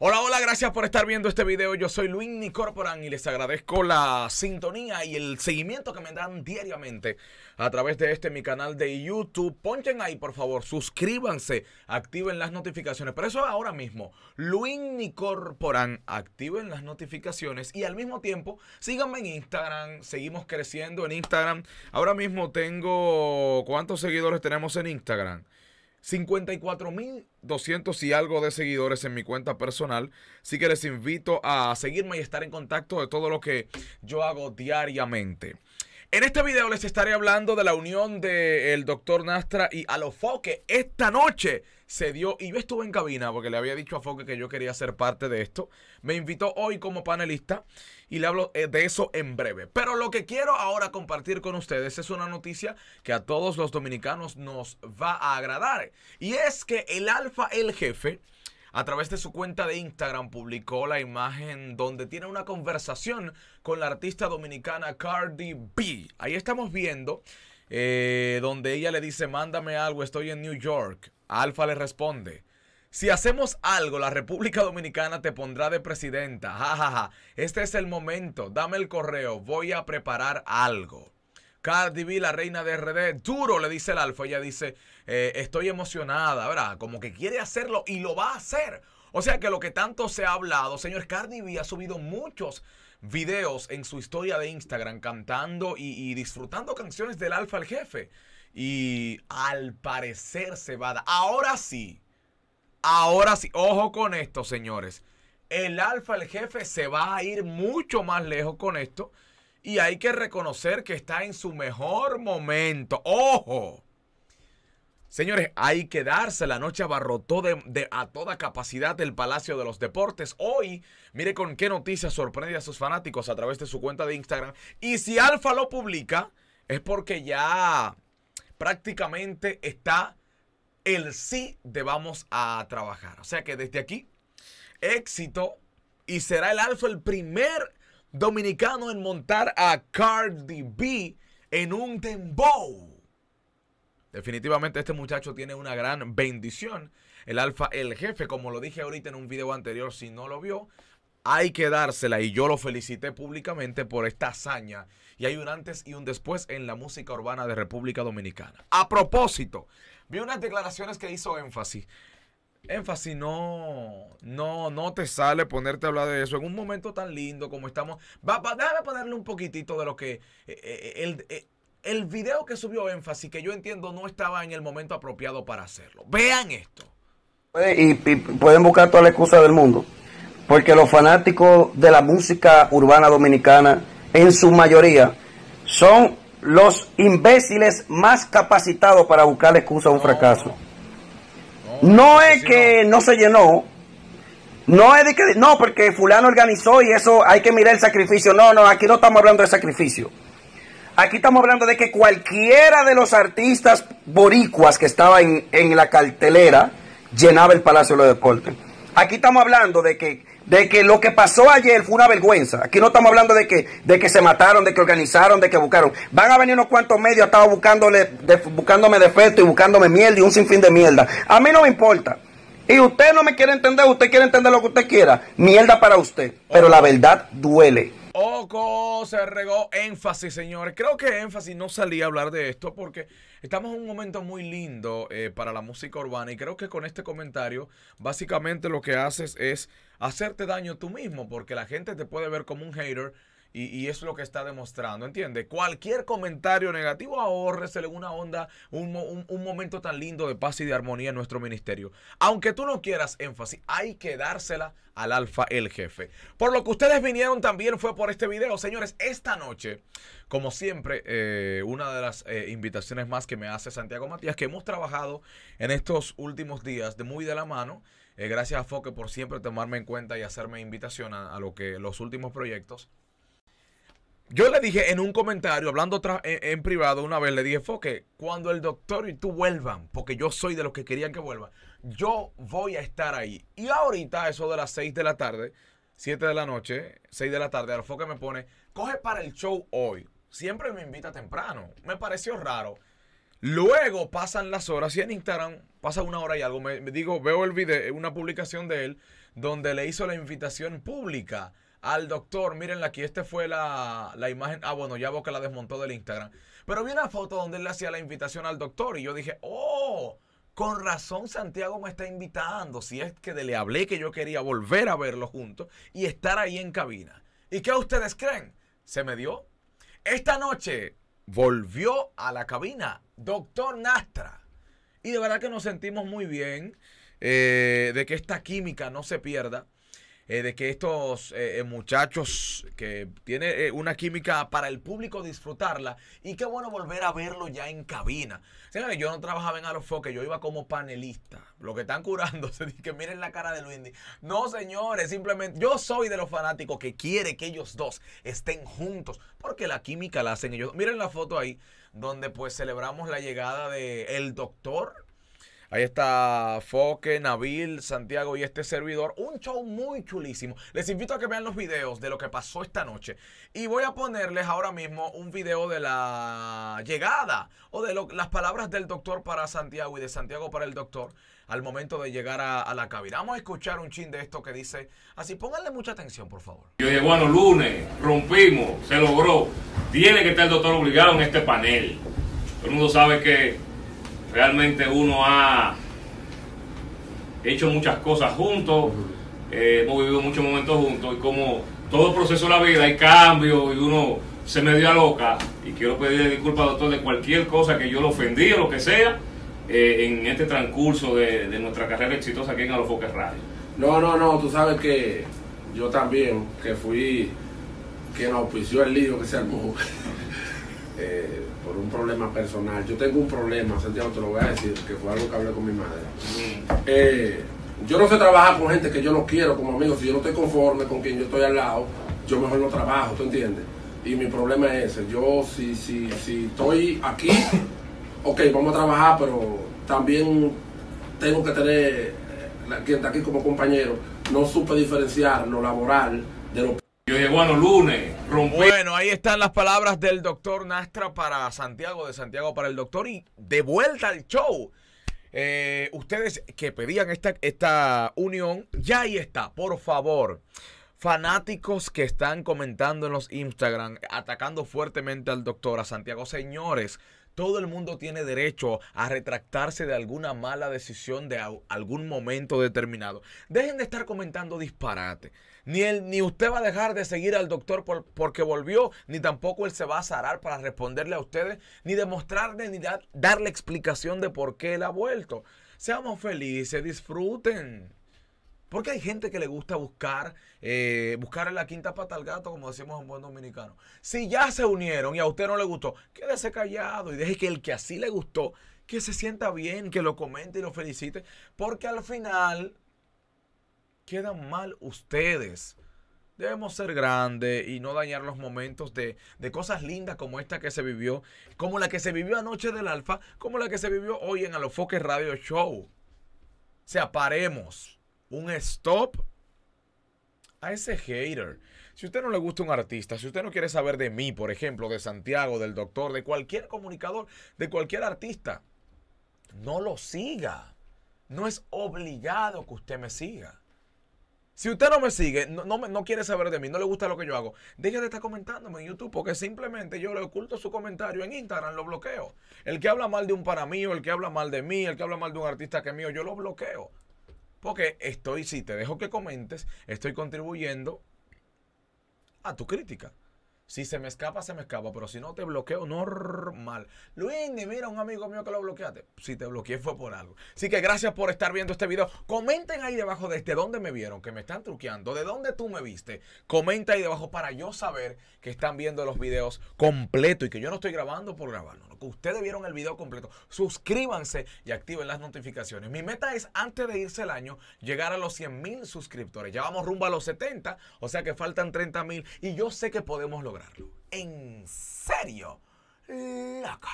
Hola, hola, gracias por estar viendo este video. Yo soy Luis Nicorporan y les agradezco la sintonía y el seguimiento que me dan diariamente a través de este mi canal de YouTube. Ponchen ahí, por favor, suscríbanse, activen las notificaciones. Por eso ahora mismo, Luis Nicorporan, activen las notificaciones y al mismo tiempo síganme en Instagram. Seguimos creciendo en Instagram. Ahora mismo tengo, ¿cuántos seguidores tenemos en Instagram? 54.200 y algo de seguidores en mi cuenta personal. Así que les invito a seguirme y estar en contacto de todo lo que yo hago diariamente. En este video les estaré hablando de la unión del el doctor Nastra y a los Foque. esta noche se dio, y yo estuve en cabina porque le había dicho a Foque que yo quería ser parte de esto. Me invitó hoy como panelista y le hablo eh, de eso en breve. Pero lo que quiero ahora compartir con ustedes es una noticia que a todos los dominicanos nos va a agradar. Y es que el Alfa, el jefe, a través de su cuenta de Instagram publicó la imagen donde tiene una conversación con la artista dominicana Cardi B. Ahí estamos viendo eh, donde ella le dice, mándame algo, estoy en New York. Alfa le responde, si hacemos algo, la República Dominicana te pondrá de presidenta. Ja, Este es el momento. Dame el correo. Voy a preparar algo. Cardi B, la reina de RD, duro, le dice el alfa. Ella dice, eh, estoy emocionada, ¿verdad? Como que quiere hacerlo y lo va a hacer. O sea que lo que tanto se ha hablado, señor Cardi B ha subido muchos videos en su historia de Instagram cantando y, disfrutando canciones del alfa el jefe. Y al parecer se va a dar. Ahora sí, ahora sí, ojo con esto, señores. El alfa, el jefe, se va a ir mucho más lejos con esto y hay que reconocer que está en su mejor momento. ¡Ojo! Señores, hay que darse. La noche abarrotó de, a toda capacidad el Palacio de los Deportes. Hoy, mire con qué noticias sorprende a sus fanáticos a través de su cuenta de Instagram. Y si Alfa lo publica, es porque ya prácticamente está el sí de vamos a trabajar. O sea que desde aquí, éxito. Y será el Alfa el primer dominicano en montar a Cardi B en un dembow. Definitivamente este muchacho tiene una gran bendición. El alfa, el jefe, como lo dije ahorita en un video anterior, si no lo vio, hay que dársela y yo lo felicité públicamente por esta hazaña. Y hay un antes y un después en la música urbana de República Dominicana. A propósito, vi unas declaraciones que hizo énfasis énfasis no, no, no te sale ponerte a hablar de eso en un momento tan lindo como estamos. Va, déjame ponerle un poquitito de lo que eh, eh, eh, el, video que subió énfasis, que yo entiendo no estaba en el momento apropiado para hacerlo. Vean esto. Y, pueden buscar toda la excusa del mundo, porque los fanáticos de la música urbana dominicana, en su mayoría, son los imbéciles más capacitados para buscar la excusa a un fracaso. No es que no se llenó, no es de que, no, porque fulano organizó y eso hay que mirar el sacrificio. No, no, aquí no estamos hablando de sacrificio. Aquí estamos hablando de que cualquiera de los artistas boricuas que estaba en, en la cartelera llenaba el Palacio de los Deportes. Aquí estamos hablando de que, de que lo que pasó ayer fue una vergüenza. Aquí no estamos hablando de que, de que se mataron, de que organizaron, de que buscaron. Van a venir unos cuantos medios, estaba buscándole, buscándome defecto y buscándome mierda y un sinfín de mierda. A mí no me importa. Y usted no me quiere entender, usted quiere entender lo que usted quiera. Mierda para usted. Pero la verdad duele. Ojo, se regó énfasis, señores. Creo que énfasis no salía a hablar de esto porque Estamos en un momento muy lindo eh, para la música urbana y creo que con este comentario básicamente lo que haces es hacerte daño tú mismo porque la gente te puede ver como un hater y, es lo que está demostrando, ¿entiendes? Cualquier comentario negativo, ahorresele una onda, un, momento tan lindo de paz y de armonía en nuestro ministerio. Aunque tú no quieras énfasis, hay que dársela al alfa, el jefe. Por lo que ustedes vinieron también fue por este video. Señores, esta noche, como siempre, eh, una de las eh, invitaciones más que me hace Santiago Matías, que hemos trabajado en estos últimos días de muy de la mano. Eh, gracias a Foque por siempre tomarme en cuenta y hacerme invitación a, a lo que los últimos proyectos. Yo le dije en un comentario, hablando en, privado una vez, le dije, Foque, cuando el doctor y tú vuelvan, porque yo soy de los que querían que vuelvan, yo voy a estar ahí. Y ahorita, eso de las 6 de la tarde, 7 de la noche, 6 de la tarde, al Foque me pone, coge para el show hoy. Siempre me invita temprano. Me pareció raro. Luego pasan las horas y en Instagram pasa una hora y algo. me digo, veo el video, una publicación de él donde le hizo la invitación pública al doctor. la aquí, esta fue la, la imagen. Ah, bueno, ya vos que la desmontó del Instagram. Pero vi una foto donde él le hacía la invitación al doctor y yo dije, oh, con razón Santiago me está invitando. Si es que le hablé que yo quería volver a verlo juntos y estar ahí en cabina. ¿Y qué ustedes creen? ¿Se me dio? Esta noche volvió a la cabina doctor Nastra. Y de verdad que nos sentimos muy bien eh, de que esta química no se pierda. Eh, de que estos eh, eh, muchachos que tiene una química para el público disfrutarla y qué bueno volver a verlo ya en cabina. Señores, yo no trabajaba en Alofoque, yo iba como panelista. Lo que están curando, se dice que miren la cara de Luindy. No, señores, simplemente yo soy de los fanáticos que quiere que ellos dos estén juntos porque la química la hacen ellos. Miren la foto ahí donde pues celebramos la llegada de el doctor Ahí está Foque, Nabil, Santiago y este servidor. Un show muy chulísimo. Les invito a que vean los videos de lo que pasó esta noche. Y voy a ponerles ahora mismo un video de la llegada o de las palabras del doctor para Santiago y de Santiago para el doctor al momento de llegar a, la cabina. Vamos a escuchar un chin de esto que dice. Así, pónganle mucha atención, por favor. Yo llegó a lunes, rompimos, se logró. Tiene que estar el doctor obligado en este panel. Todo el mundo sabe que realmente uno ha hecho muchas cosas juntos, eh, hemos vivido muchos momentos juntos y como todo proceso de la vida hay cambios y uno se me dio a loca y quiero pedir disculpas doctor de cualquier cosa que yo lo ofendí o lo que sea eh, en este transcurso de, de, nuestra carrera exitosa aquí en Alofoque Radio. No, no, no, tú sabes que yo también, que fui quien auspició el lío que se armó. Eh, por un problema personal. Yo tengo un problema, Santiago, te lo voy a decir, que fue algo que hablé con mi madre. Mm. Eh, yo no sé trabajar con gente que yo no quiero como amigo. Si yo no estoy conforme con quien yo estoy al lado, yo mejor no trabajo, ¿tú entiendes? Y mi problema es ese. Yo, si, si, si estoy aquí, ok, vamos a trabajar, pero también tengo que tener eh, la, quien está aquí como compañero. No supe diferenciar lo laboral de lo... Yo llego a los lunes bueno, ahí están las palabras del doctor Nastra para Santiago, de Santiago para el doctor y de vuelta al show. Eh, ustedes que pedían esta, esta unión, ya ahí está, por favor. Fanáticos que están comentando en los Instagram, atacando fuertemente al doctor, a Santiago. Señores, todo el mundo tiene derecho a retractarse de alguna mala decisión de algún momento determinado. Dejen de estar comentando disparate. Ni, él, ni usted va a dejar de seguir al doctor porque volvió, ni tampoco él se va a zarar para responderle a ustedes, ni demostrarle, ni darle explicación de por qué él ha vuelto. Seamos felices, disfruten. Porque hay gente que le gusta buscar, eh, buscar la quinta pata al gato, como decimos en buen dominicano. Si ya se unieron y a usted no le gustó, quédese callado y deje que el que así le gustó, que se sienta bien, que lo comente y lo felicite. Porque al final, quedan mal ustedes. Debemos ser grandes y no dañar los momentos de, cosas lindas como esta que se vivió, como la que se vivió anoche del Alfa, como la que se vivió hoy en Alofoque Radio Show. O sea, paremos un stop a ese hater. Si usted no le gusta un artista, si usted no quiere saber de mí, por ejemplo, de Santiago, del doctor, de cualquier comunicador, de cualquier artista, no lo siga. No es obligado que usted me siga. Si usted no me sigue, no, quiere saber de mí, no le gusta lo que yo hago, deje de estar comentándome en YouTube porque simplemente yo le oculto su comentario en Instagram, lo bloqueo. El que habla mal de un para mí, el que habla mal de mí, el que habla mal de un artista que es mío, yo lo bloqueo. Porque estoy, si te dejo que comentes, estoy contribuyendo a tu crítica. Si se me escapa, se me escapa, pero si no te bloqueo normal. Luis, mira, un amigo mío que lo bloqueaste. Si te bloqueé fue por algo. Así que gracias por estar viendo este video. Comenten ahí debajo este dónde me vieron, que me están truqueando, de dónde tú me viste. Comenta ahí debajo para yo saber que están viendo los videos completos y que yo no estoy grabando por grabarlo, que ustedes vieron el video completo. Suscríbanse y activen las notificaciones. Mi meta es antes de irse el año llegar a los 100 mil suscriptores. Ya vamos rumbo a los 70, o sea que faltan 30 mil y yo sé que podemos lograr. ¿En serio? Loco.